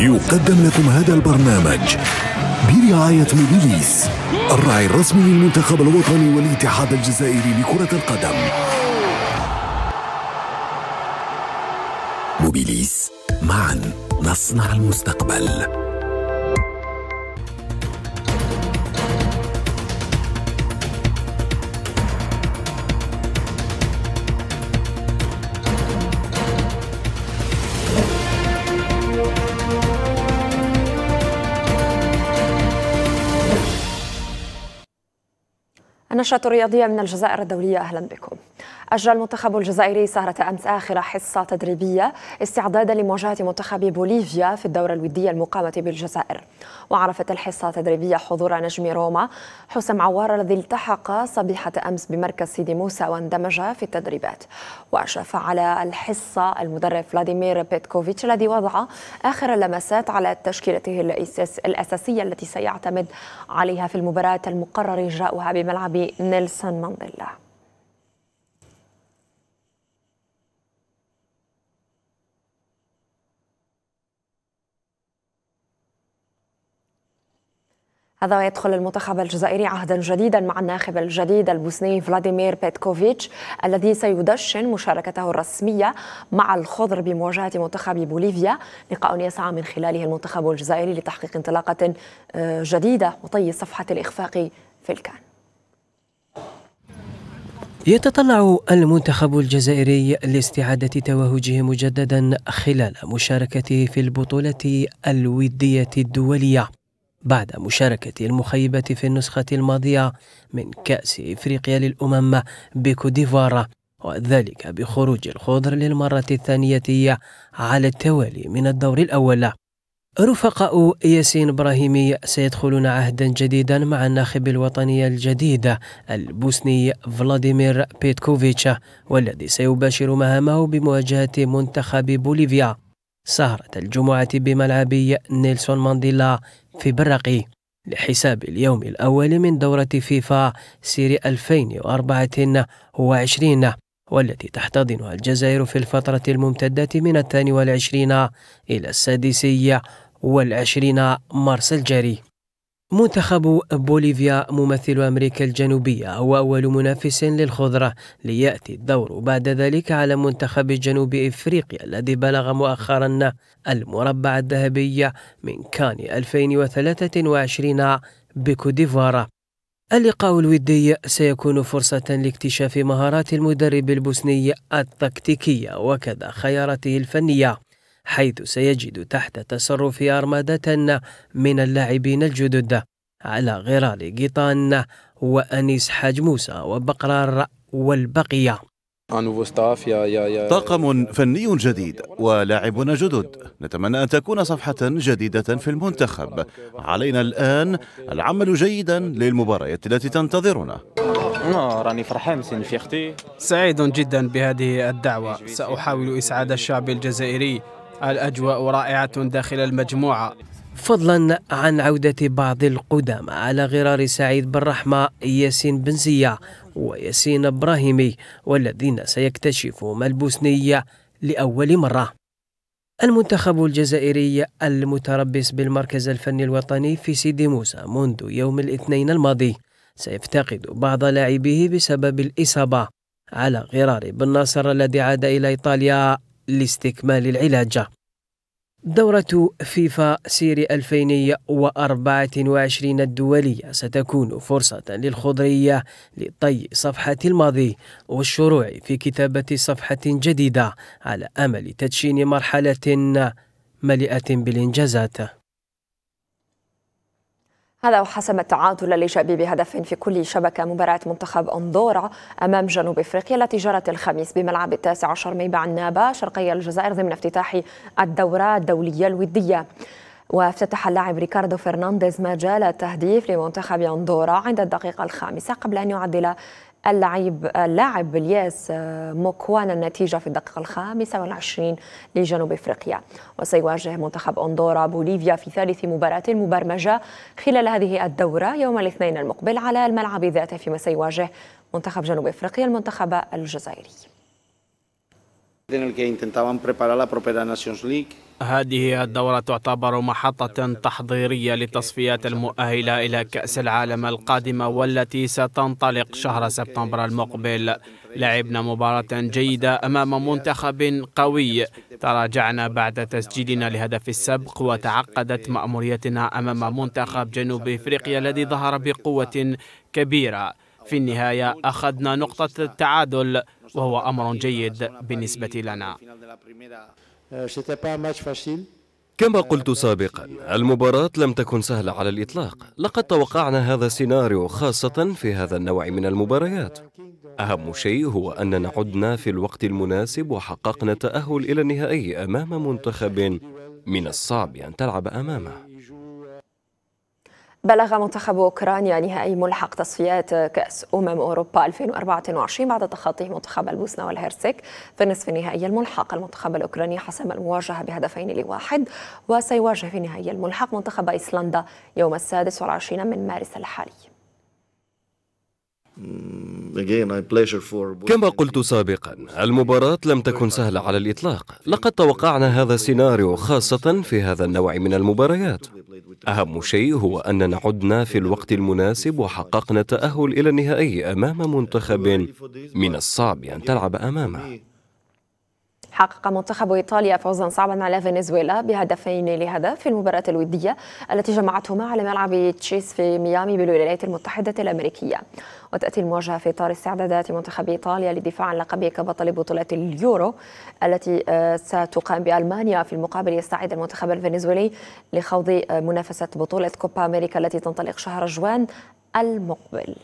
يقدم لكم هذا البرنامج برعاية موبيليس الراعي الرسمي للمنتخب الوطني والاتحاد الجزائري لكرة القدم موبيليس معا نصنع المستقبل النشرة الرياضية من الجزائر الدولية أهلا بكم أجرى المنتخب الجزائري سهرة أمس آخر حصة تدريبية استعدادا لمواجهة منتخب بوليفيا في الدورة الودية المقامة بالجزائر وعرفت الحصة التدريبية حضور نجم روما حسام عوار الذي التحق صبيحة أمس بمركز سيدي موسى واندمج في التدريبات وأشرف على الحصة المدرب فلاديمير بيتكوفيتش الذي وضع آخر اللمسات على تشكيلته الأساسية التي سيعتمد عليها في المباراة المقرر إجراؤها بملعب نيلسون مانديلا هذا ويدخل المنتخب الجزائري عهدا جديدا مع الناخب الجديد البوسني فلاديمير بيتكوفيتش الذي سيدشن مشاركته الرسمية مع الخضر بمواجهة منتخب بوليفيا لقاء يسعى من خلاله المنتخب الجزائري لتحقيق انطلاقة آه، جديدة وطي صفحة الإخفاق في الكان يتطلع المنتخب الجزائري لاستعادة توهجه مجددا خلال مشاركته في البطولة الودية الدولية بعد مشاركة المخيبة في النسخة الماضية من كأس إفريقيا للأمم بكوديفوار وذلك بخروج الخضر للمرة الثانية على التوالي من الدور الأول رفقاء ياسين إبراهيمي سيدخلون عهدا جديدا مع الناخب الوطني الجديد البوسني فلاديمير بيتكوفيتش والذي سيباشر مهامه بمواجهة منتخب بوليفيا سهرة الجمعة بملعب نيلسون مانديلا في برقي لحساب اليوم الأول من دورة فيفا سيري 2024 والتي تحتضنها الجزائر في الفترة الممتدة من الثاني والعشرين إلى السادسية والعشرين مارس الجاري منتخب بوليفيا ممثل أمريكا الجنوبية هو أول منافس للخضرة ليأتي الدور بعد ذلك على منتخب جنوب إفريقيا الذي بلغ مؤخرا المربع الذهبي من كان 2023 بكوديفارا اللقاء الودي سيكون فرصة لاكتشاف مهارات المدرب البوسني التكتيكية وكذا خياراته الفنية حيث سيجد تحت تصرف أرمادة من اللاعبين الجدد على غرار قيطان وأنيس حاج موسى وبقرار والبقية طاقم فني جديد ولاعبون جدد نتمنى أن تكون صفحة جديدة في المنتخب علينا الآن العمل جيدا للمباريات التي تنتظرنا آه، راني فرحان سعيد جدا بهذه الدعوة سأحاول إسعاد الشعب الجزائري الأجواء رائعة داخل المجموعة فضلا عن عودة بعض القدامى على غرار سعيد بن رحمة ياسين بن زيا وياسين إبراهيمي والذين سيكتشفوا البوسنية لأول مرة المنتخب الجزائري المتربص بالمركز الفني الوطني في سيدي موسى منذ يوم الاثنين الماضي سيفتقد بعض لاعبيه بسبب الإصابة على غرار بن ناصر الذي عاد إلى إيطاليا لاستكمال العلاج دورة فيفا سيري 2024 الدولية ستكون فرصة للخضرية لطي صفحة الماضي والشروع في كتابة صفحة جديدة على أمل تدشين مرحلة مليئة بالإنجازات هذا وحسم التعادل الإيجابي بهدف في كل شبكة مباراة منتخب أندورا أمام جنوب إفريقيا التي جرت الخميس بملعب التاسع عشر من بعنابة شرقي الجزائر ضمن افتتاح الدورة الدولية الودية وافتتح اللاعب ريكاردو فرنانديز مجال التهديف لمنتخب أندورا عند الدقيقة الخامسة قبل أن يعدل اللعيب اللاعب الياس آه، موكوانا النتيجة في الدقيقة الخامسة والعشرين لجنوب إفريقيا وسيواجه منتخب أندورا بوليفيا في ثالث مباراة مبرمجة خلال هذه الدورة يوم الاثنين المقبل على الملعب ذاته فيما سيواجه منتخب جنوب إفريقيا المنتخب الجزائري هذه الدورة تعتبر محطة تحضيرية لتصفيات المؤهلة إلى كأس العالم القادمة والتي ستنطلق شهر سبتمبر المقبل. لعبنا مباراة جيدة أمام منتخب قوي. تراجعنا بعد تسجيلنا لهدف السبق وتعقدت مأموريتنا أمام منتخب جنوب إفريقيا الذي ظهر بقوة كبيرة. في النهاية أخذنا نقطة التعادل وهو أمر جيد بالنسبة لنا كما قلت سابقا المباراة لم تكن سهلة على الإطلاق لقد توقعنا هذا السيناريو خاصة في هذا النوع من المباريات أهم شيء هو أننا عدنا في الوقت المناسب وحققنا تأهل إلى النهائي أمام منتخب من الصعب أن تلعب أمامه بلغ منتخب أوكرانيا نهائي ملحق تصفيات كأس أمم أوروبا 2024 بعد تخطي منتخب البوسنة والهرسك في النصف النهائي الملحق المنتخب الأوكراني حسم المواجهة بهدفين لواحد وسيواجه في النهائي الملحق منتخب أيسلندا يوم السادس والعشرين من مارس الحالي Mm, كما قلت سابقا المباراة لم تكن سهلة على الإطلاق لقد توقعنا هذا السيناريو خاصة في هذا النوع من المباريات أهم شيء هو أننا عدنا في الوقت المناسب وحققنا تأهل إلى النهائي أمام منتخب من الصعب أن تلعب أمامه حقق منتخب إيطاليا فوزا صعبا على فنزويلا بهدفين لهدف في المباراة الودية التي جمعتهما على ملعب تشيس في ميامي بالولايات المتحدة الأمريكية وتأتي المواجهة في إطار استعدادات منتخب إيطاليا لدفاع عن لقبه كبطل بطولة اليورو التي آه، ستقام بألمانيا في المقابل يستعد المنتخب الفنزويلي لخوض منافسة بطولة كوبا أمريكا التي تنطلق شهر جوان المقبل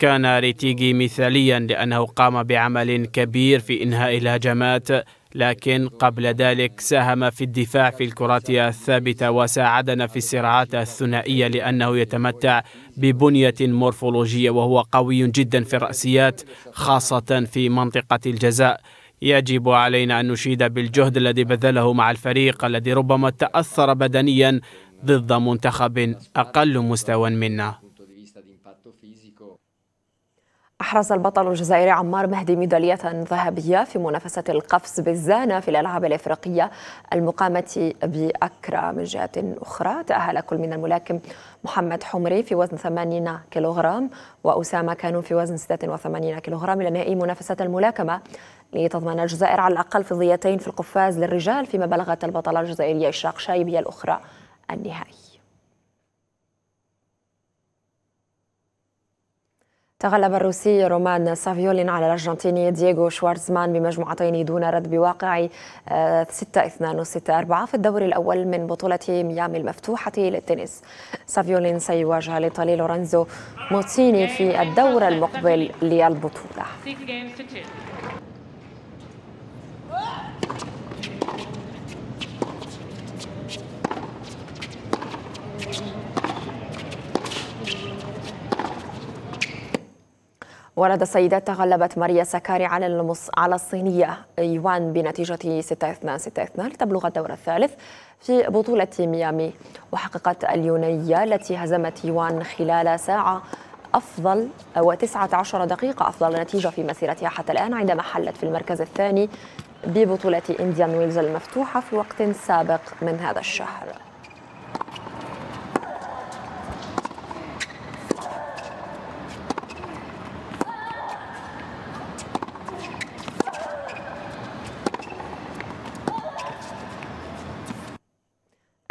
كان ريتيغي مثاليا لأنه قام بعمل كبير في إنهاء الهجمات لكن قبل ذلك ساهم في الدفاع في الكرات الثابتة وساعدنا في الصراعات الثنائية لأنه يتمتع ببنية مورفولوجية وهو قوي جدا في الرأسيات خاصة في منطقة الجزاء يجب علينا أن نشيد بالجهد الذي بذله مع الفريق الذي ربما تأثر بدنيا ضد منتخب أقل مستوى منا أحرز البطل الجزائري عمار مهدي ميدالية ذهبية في منافسة القفز بالزانة في الألعاب الإفريقية المقامة بأكرا من جهة أخرى تأهل كل من الملاكم محمد حمري في وزن 80 كيلوغرام وأسامة كانون في وزن 86 كيلوغرام إلى نهائي منافسة الملاكمة لتضمن الجزائر على الأقل فضيتين في القفاز للرجال فيما بلغت البطلة الجزائرية إشراق شايبية الأخرى النهائي تغلب الروسي رومان سافيولين على الارجنتيني دييغو شوارزمان بمجموعتين دون رد بواقع 6 2 و 6 4 في الدور الاول من بطوله ميامي المفتوحه للتنس. سافيولين سيواجه الايطالي لورنزو موتسيني في الدور المقبل للبطوله. ورد السيدات تغلبت ماريا سكاري على المص... على الصينية يوان بنتيجة 6 2 6 2 لتبلغ الدور الثالث في بطولة ميامي وحققت اليونية التي هزمت يوان خلال ساعة أفضل و19 دقيقة أفضل نتيجة في مسيرتها حتى الآن عندما حلت في المركز الثاني ببطولة إنديان ويلز المفتوحة في وقت سابق من هذا الشهر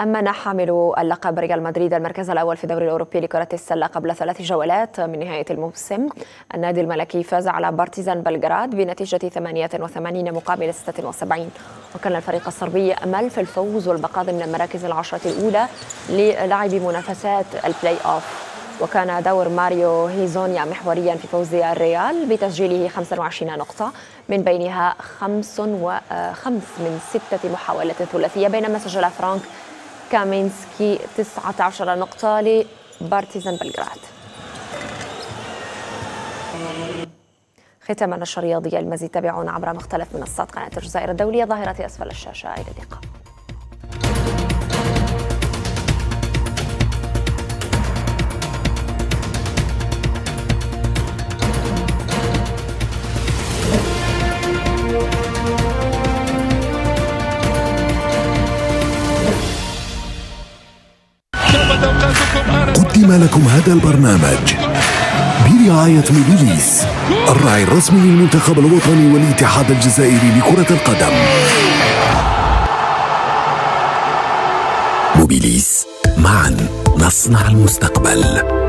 أما نحمل اللقب ريال مدريد المركز الأول في الدوري الأوروبي لكرة السلة قبل ثلاث جولات من نهاية الموسم النادي الملكي فاز على بارتيزان بلغراد بنتيجة 88 مقابل 76 وكان الفريق الصربي أمل في الفوز والبقاء ضمن المراكز العشرة الأولى للعب منافسات البلاي أوف وكان دور ماريو هيزونيا محوريا في فوز الريال بتسجيله 25 نقطة من بينها خمس وخمس آه، من ستة محاولات ثلاثية بينما سجل فرانك كامينسكي 19 نقطة لبارتيزان بلغراد ختاما النشرة الرياضية المزيد تابعونا عبر مختلف منصات قناة الجزائر الدولية ظاهرة أسفل الشاشة إلى اللقاء قدم لكم هذا البرنامج برعاية ميليليس الراعي الرسمي للمنتخب الوطني والاتحاد الجزائري لكرة القدم موبيليس معا نصنع المستقبل